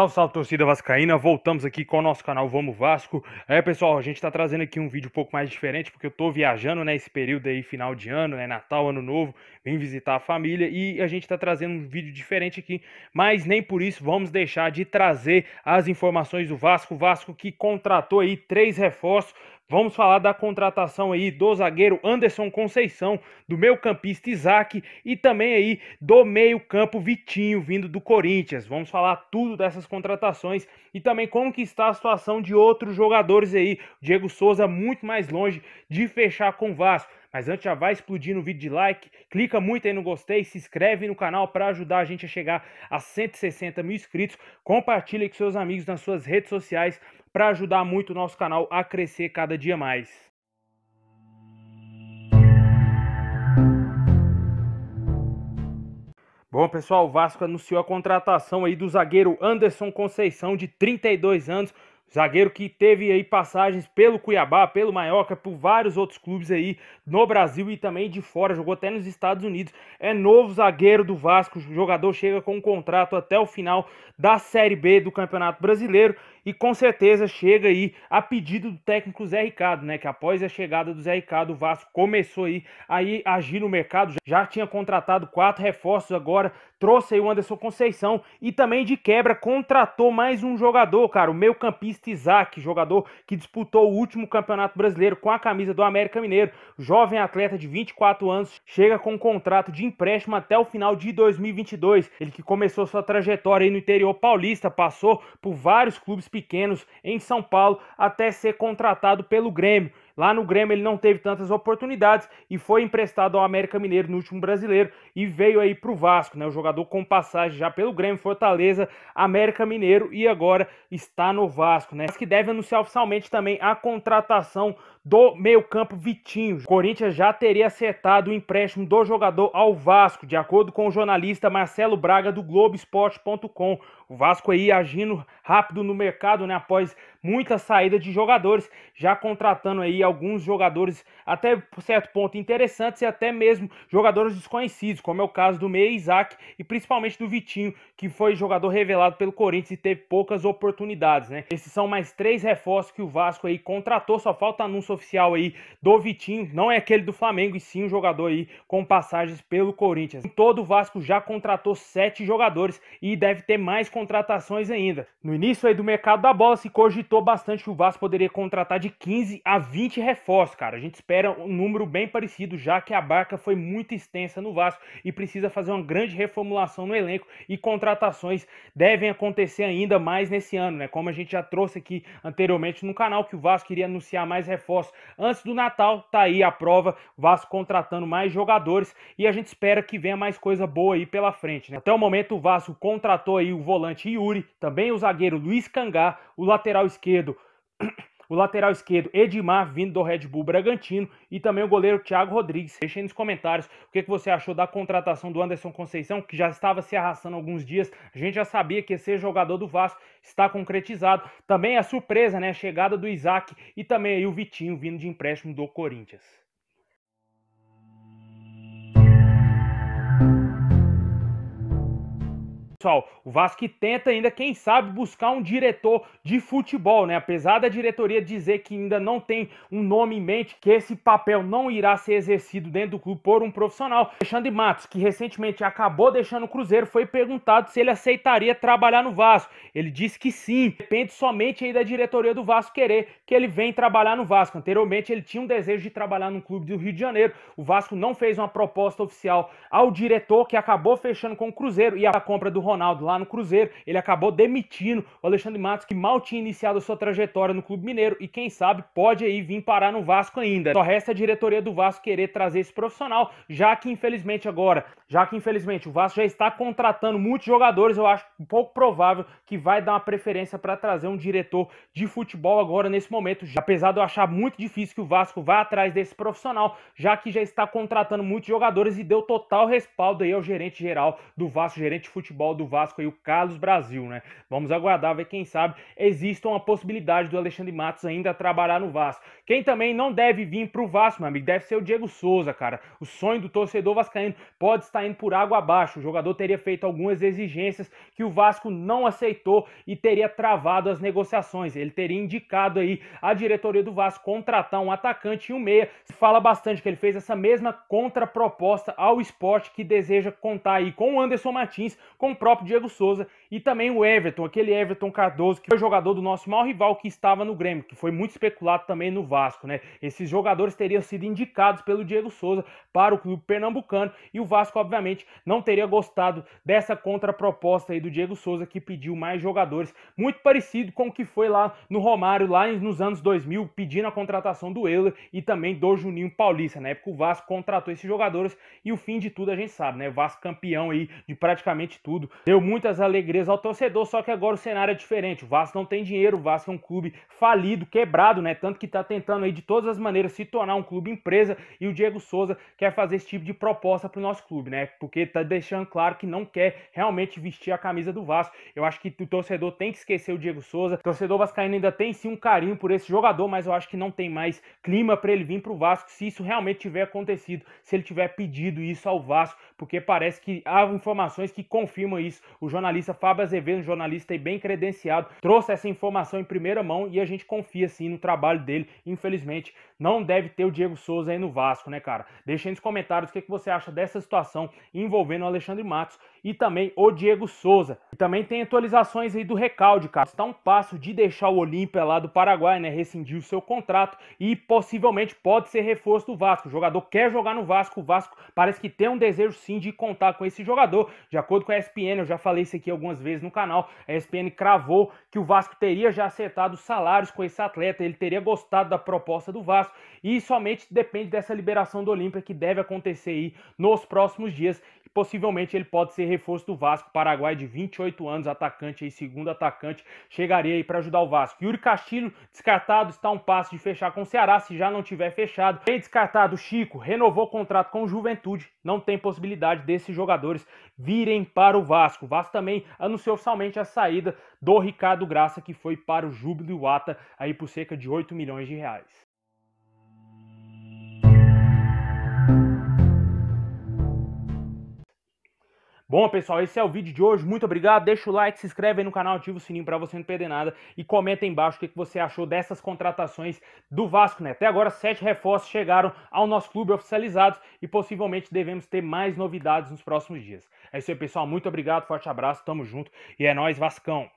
Salve, salve torcida vascaína, voltamos aqui com o nosso canal Vamos Vasco. É, pessoal, a gente tá trazendo aqui um vídeo um pouco mais diferente, porque eu tô viajando, né, esse período aí, final de ano, né, Natal, Ano Novo, vim visitar a família e a gente tá trazendo um vídeo diferente aqui, mas nem por isso vamos deixar de trazer as informações do Vasco, Vasco que contratou aí três reforços Vamos falar da contratação aí do zagueiro Anderson Conceição, do meio campista Isaac e também aí do meio campo Vitinho, vindo do Corinthians. Vamos falar tudo dessas contratações e também como que está a situação de outros jogadores aí. Diego Souza muito mais longe de fechar com o Vasco. Mas antes já vai explodindo o vídeo de like, clica muito aí no gostei, se inscreve no canal para ajudar a gente a chegar a 160 mil inscritos, compartilha com seus amigos nas suas redes sociais para ajudar muito o nosso canal a crescer cada dia mais. Bom, pessoal, o Vasco anunciou a contratação aí do zagueiro Anderson Conceição, de 32 anos, zagueiro que teve aí passagens pelo Cuiabá, pelo Maiorca, por vários outros clubes aí no Brasil e também de fora, jogou até nos Estados Unidos. É novo zagueiro do Vasco, o jogador chega com um contrato até o final da Série B do Campeonato Brasileiro e com certeza chega aí a pedido do técnico Zé Ricardo, né? Que após a chegada do Zé Ricardo, o Vasco começou aí a agir no mercado, já tinha contratado quatro reforços agora, trouxe aí o Anderson Conceição e também de quebra contratou mais um jogador, cara, o meio-campista Isaac, jogador que disputou o último Campeonato Brasileiro com a camisa do América Mineiro, jovem atleta de 24 anos, chega com um contrato de empréstimo até o final de 2022. Ele que começou sua trajetória aí no interior paulista, passou por vários clubes pequenos em São Paulo até ser contratado pelo Grêmio. Lá no Grêmio ele não teve tantas oportunidades e foi emprestado ao América Mineiro no último brasileiro e veio aí para o Vasco, né? O jogador com passagem já pelo Grêmio, Fortaleza, América Mineiro e agora está no Vasco, né? que deve anunciar oficialmente também a contratação do meio-campo Vitinho. O Corinthians já teria acertado o empréstimo do jogador ao Vasco, de acordo com o jornalista Marcelo Braga do Globoesporte.com. O Vasco aí agindo rápido no mercado, né, após muita saída de jogadores, já contratando aí alguns jogadores até certo ponto interessantes e até mesmo jogadores desconhecidos, como é o caso do Meia Isaac e principalmente do Vitinho, que foi jogador revelado pelo Corinthians e teve poucas oportunidades, né? Esses são mais três reforços que o Vasco aí contratou, só falta anúncio anúncio oficial aí do Vitinho, não é aquele do Flamengo, e sim um jogador aí com passagens pelo Corinthians. Em todo o Vasco já contratou sete jogadores e deve ter mais contratações ainda. No início aí do mercado da bola se cogitou bastante que o Vasco poderia contratar de 15 a 20 reforços, cara. A gente espera um número bem parecido, já que a barca foi muito extensa no Vasco e precisa fazer uma grande reformulação no elenco e contratações devem acontecer ainda mais nesse ano, né? Como a gente já trouxe aqui anteriormente no canal que o Vasco iria anunciar mais reforços reforços. Antes do Natal, tá aí a prova, Vasco contratando mais jogadores e a gente espera que venha mais coisa boa aí pela frente, né? Até o momento o Vasco contratou aí o volante Yuri, também o zagueiro Luiz Cangá, o lateral esquerdo o lateral esquerdo Edmar, vindo do Red Bull Bragantino, e também o goleiro Thiago Rodrigues. Deixe aí nos comentários o que, você achou da contratação do Anderson Conceição, que já estava se arrastando alguns dias. A gente já sabia que ser jogador do Vasco está concretizado. Também a surpresa, né? A chegada do Isaac e também aí o Vitinho vindo de empréstimo do Corinthians. pessoal, o Vasco tenta ainda, quem sabe, buscar um diretor de futebol, né? Apesar da diretoria dizer que ainda não tem um nome em mente, que esse papel não irá ser exercido dentro do clube por um profissional. Alexandre Matos, que recentemente acabou deixando o Cruzeiro, foi perguntado se ele aceitaria trabalhar no Vasco. Ele disse que sim, depende somente aí da diretoria do Vasco querer que ele venha trabalhar no Vasco. Anteriormente ele tinha um desejo de trabalhar no clube do Rio de Janeiro. O Vasco não fez uma proposta oficial ao diretor, que acabou fechando com o Cruzeiro e a compra do Ronaldo lá no Cruzeiro, ele acabou demitindo o Alexandre Matos, que mal tinha iniciado a sua trajetória no Clube Mineiro e quem sabe pode aí vir parar no Vasco ainda. Só resta a diretoria do Vasco querer trazer esse profissional, já que infelizmente agora, já que infelizmente o Vasco já está contratando muitos jogadores, eu acho pouco provável que vai dar uma preferência para trazer um diretor de futebol agora nesse momento, já, apesar de eu achar muito difícil que o Vasco vá atrás desse profissional, já que já está contratando muitos jogadores e deu total respaldo aí ao gerente geral do Vasco, gerente de futebol do do Vasco aí, o Carlos Brasil, né? Vamos aguardar, ver quem sabe exista uma possibilidade do Alexandre Matos ainda trabalhar no Vasco. Quem também não deve vir pro Vasco, meu amigo, deve ser o Diego Souza, cara. O sonho do torcedor vascaíno pode estar indo por água abaixo. O jogador teria feito algumas exigências que o Vasco não aceitou e teria travado as negociações. Ele teria indicado aí a diretoria do Vasco contratar um atacante e um meia. Se fala bastante que ele fez essa mesma contraproposta ao esporte que deseja contar aí com o Anderson Martins, com o próprio Diego Souza e também o Everton, aquele Everton Cardoso, que foi jogador do nosso maior rival que estava no Grêmio, que foi muito especulado também no Vasco, né? Esses jogadores teriam sido indicados pelo Diego Souza para o clube pernambucano e o Vasco, obviamente, não teria gostado dessa contraproposta aí do Diego Souza, que pediu mais jogadores, muito parecido com o que foi lá no Romário, lá nos anos 2000, pedindo a contratação do Euler e também do Juninho Paulista. Na época, o Vasco contratou esses jogadores e o fim de tudo a gente sabe, né? O Vasco campeão aí de praticamente tudo, Deu muitas alegrias ao torcedor, só que agora o cenário é diferente. O Vasco não tem dinheiro, o Vasco é um clube falido, quebrado, né? Tanto que tá tentando aí de todas as maneiras se tornar um clube empresa e o Diego Souza quer fazer esse tipo de proposta pro nosso clube, né? Porque tá deixando claro que não quer realmente vestir a camisa do Vasco. Eu acho que o torcedor tem que esquecer o Diego Souza. O torcedor vascaíno ainda tem sim um carinho por esse jogador, mas eu acho que não tem mais clima para ele vir pro Vasco se isso realmente tiver acontecido, se ele tiver pedido isso ao Vasco, porque parece que há informações que confirmam isso o jornalista Fábio Azevedo, um jornalista bem credenciado, trouxe essa informação em primeira mão e a gente confia sim no trabalho dele. Infelizmente, não deve ter o Diego Souza aí no Vasco, né, cara? Deixa aí nos comentários o que, que você acha dessa situação envolvendo o Alexandre Matos e também o Diego Souza. E também tem atualizações aí do recalde, cara. Está um passo de deixar o Olímpia lá do Paraguai, né? Rescindir o seu contrato e possivelmente pode ser reforço do Vasco. O jogador quer jogar no Vasco. O Vasco parece que tem um desejo sim de contar com esse jogador. De acordo com a ESPN, eu já falei isso aqui algumas vezes no canal. A ESPN cravou que o Vasco teria já acertado salários com esse atleta. Ele teria gostado da proposta do Vasco prazo e somente depende dessa liberação do Olímpia que deve acontecer aí nos próximos dias. Possivelmente ele pode ser reforço do Vasco, Paraguai de 28 anos, atacante aí, segundo atacante, chegaria aí para ajudar o Vasco. Yuri Castilho, descartado, está um passo de fechar com o Ceará, se já não tiver fechado. Bem descartado, Chico renovou o contrato com o Juventude, não tem possibilidade desses jogadores virem para o Vasco. O Vasco também anunciou oficialmente a saída do Ricardo Graça, que foi para o Júbilo Iwata aí por cerca de 8 milhões de reais. Bom, pessoal, esse é o vídeo de hoje. Muito obrigado. Deixa o like, se inscreve aí no canal, ativa o sininho para você não perder nada e comenta aí embaixo o que você achou dessas contratações do Vasco, né? Até agora, sete reforços chegaram ao nosso clube oficializados e possivelmente devemos ter mais novidades nos próximos dias. É isso aí, pessoal. Muito obrigado, forte abraço, tamo junto e é nóis, Vascão!